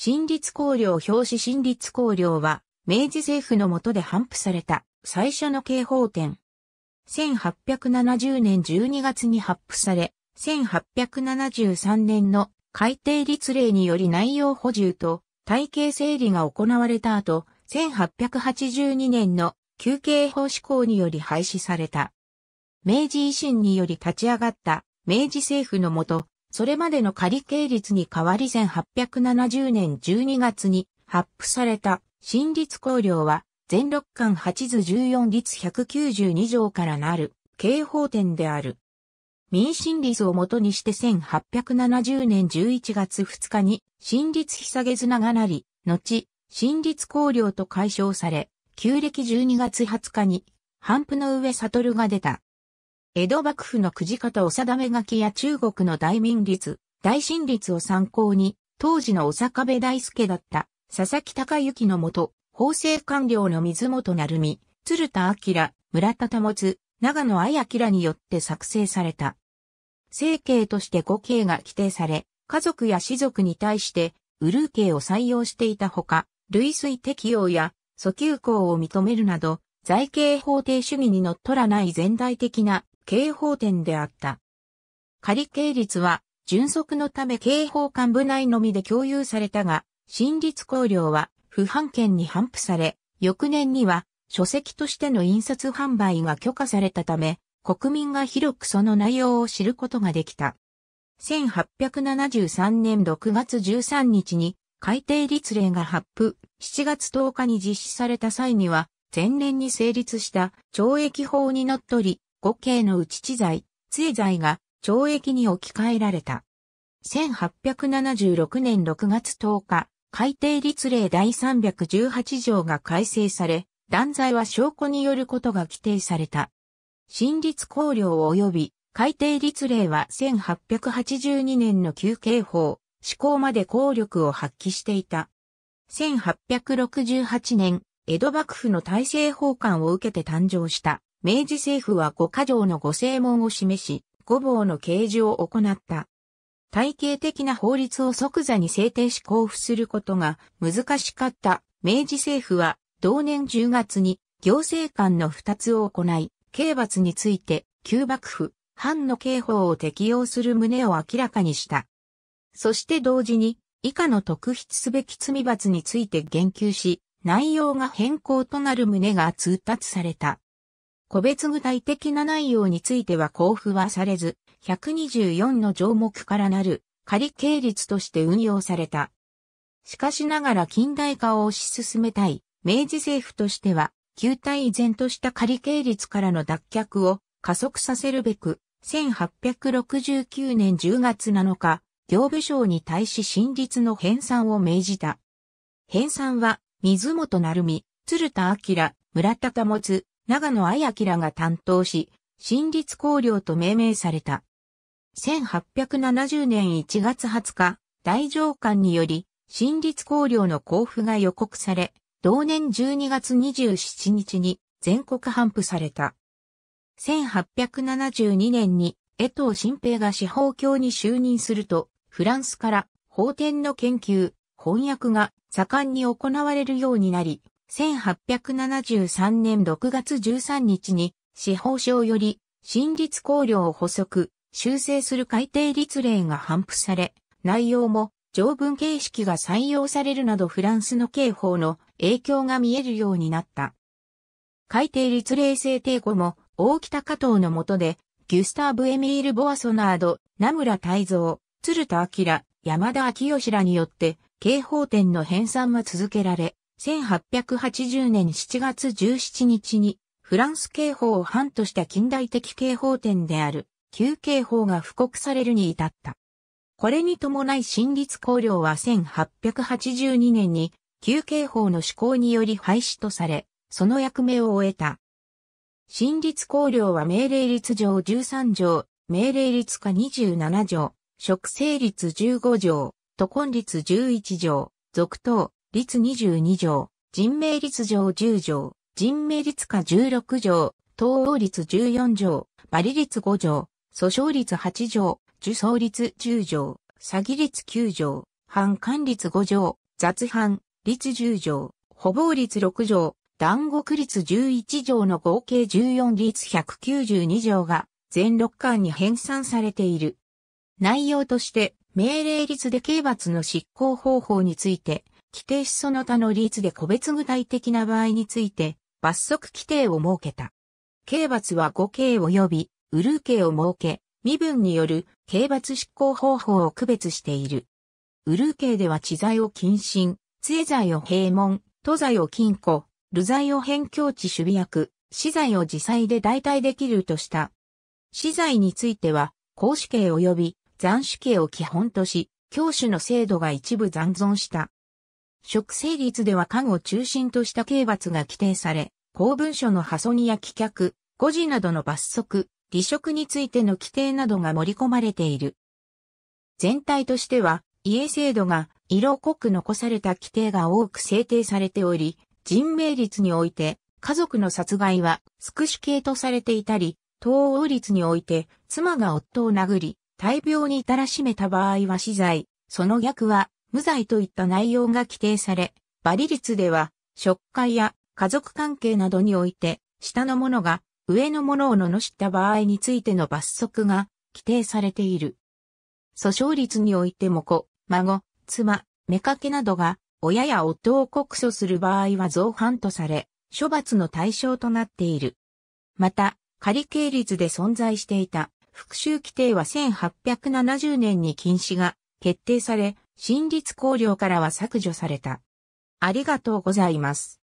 新立綱領表紙新立綱領は、明治政府の下で反布された最初の刑法典。1870年12月に発布され、1873年の改定律令により内容補充と体系整理が行われた後、1882年の休憩法施行により廃止された。明治維新により立ち上がった明治政府のもと、それまでの仮系律に代わり1870年12月に発布された新律綱領は全六巻8図14律192条からなる刑法典である。民進律をもとにして1870年11月2日に新律下げ綱がなり、後、新律綱領と解消され、旧暦12月20日に、半布の上悟が出た。江戸幕府のくじ方お定め書きや中国の大民律、大神律を参考に、当時のお坂部大輔だった佐々木隆之のもと、法制官僚の水本成美、鶴田明、村田保つ、長野愛明によって作成された。生刑として5刑が規定され、家族や士族に対して、ウルー刑を採用していたほか、類推適用や訴求項を認めるなど、財刑法定主義にのっとらない全体的な刑法典であった。仮刑律は、純則のため刑法幹部内のみで共有されたが、新律綱領は不判権に反布され、翌年には書籍としての印刷販売が許可されたため、国民が広くその内容を知ることができた。1873年6月13日に改定律令が発布、7月10日に実施された際には、前年に成立した懲役法にのっとり、五刑のうち知罪、杖罪が懲役に置き換えられた。1876年6月10日、改定律令第318条が改正され、断罪は証拠によることが規定された。新律考慮及び改定律令は1882年の休刑法、施行まで効力を発揮していた。1868年、江戸幕府の大政奉還を受けて誕生した。明治政府は五箇条の五正門を示し、五房の掲示を行った。体系的な法律を即座に制定し交付することが難しかった明治政府は同年10月に行政官の二つを行い、刑罰について旧幕府、藩の刑法を適用する旨を明らかにした。そして同時に以下の特筆すべき罪罰について言及し、内容が変更となる旨が通達された。個別具体的な内容については交付はされず、124の条目からなる仮系列として運用された。しかしながら近代化を推し進めたい、明治政府としては、旧体依然とした仮系列からの脱却を加速させるべく、1869年10月7日、行部省に対し真実の編纂を命じた。編纂は、水本成美、鶴田明、村田保、長野愛明が担当し、新立公領と命名された。1870年1月20日、大上官により、新立公領の交付が予告され、同年12月27日に全国頒布された。1872年に江藤新平が司法教に就任すると、フランスから法典の研究、翻訳が盛んに行われるようになり、1873年6月13日に司法省より新律考慮を補足、修正する改定律令が反布され、内容も条文形式が採用されるなどフランスの刑法の影響が見えるようになった。改定律令制定後も大北加藤の下で、ギュスターブ・エミール・ボアソナード、名村泰造、鶴田明、山田昭義らによって、刑法典の編纂は続けられ、1880年7月17日に、フランス刑法を反とした近代的刑法典である、旧刑法が布告されるに至った。これに伴い新立公領は1882年に、旧刑法の施行により廃止とされ、その役目を終えた。新立公領は命令律上13条、命令律下27条、職制律15条、都根律11条、続投、律22条、人命律上10条、人命律下16条、東欧律14条、バリ律5条、訴訟律8条、受訟律10条、詐欺律9条、反管律5条、雑犯、律10条、保護律6条、断獄律11条の合計14律192条が全6巻に編纂されている。内容として、命令律で刑罰の執行方法について、規定しその他の律で個別具体的な場合について、罰則規定を設けた。刑罰は5刑及び、ウルー刑を設け、身分による刑罰執行方法を区別している。ウルー刑では知罪を謹慎、杖罪を閉門、都罪を禁錮、流罪を辺境地守備役、死罪を自裁で代替できるとした。死罪については、公主刑及び斬首刑を基本とし、教主の制度が一部残存した。食生率では具を中心とした刑罰が規定され、公文書の破損や棄却、誤字などの罰則、離職についての規定などが盛り込まれている。全体としては、家制度が色濃く残された規定が多く制定されており、人命率において、家族の殺害は、クシ系とされていたり、東欧率において、妻が夫を殴り、大病に至らしめた場合は死罪、その逆は、無罪といった内容が規定され、バリ率では、職会や家族関係などにおいて、下の者が上の者を罵った場合についての罰則が規定されている。訴訟率においても子、孫、妻、妾などが親や夫を告訴する場合は造反とされ、処罰の対象となっている。また、仮刑律で存在していた復讐規定は1870年に禁止が決定され、新立考慮からは削除された。ありがとうございます。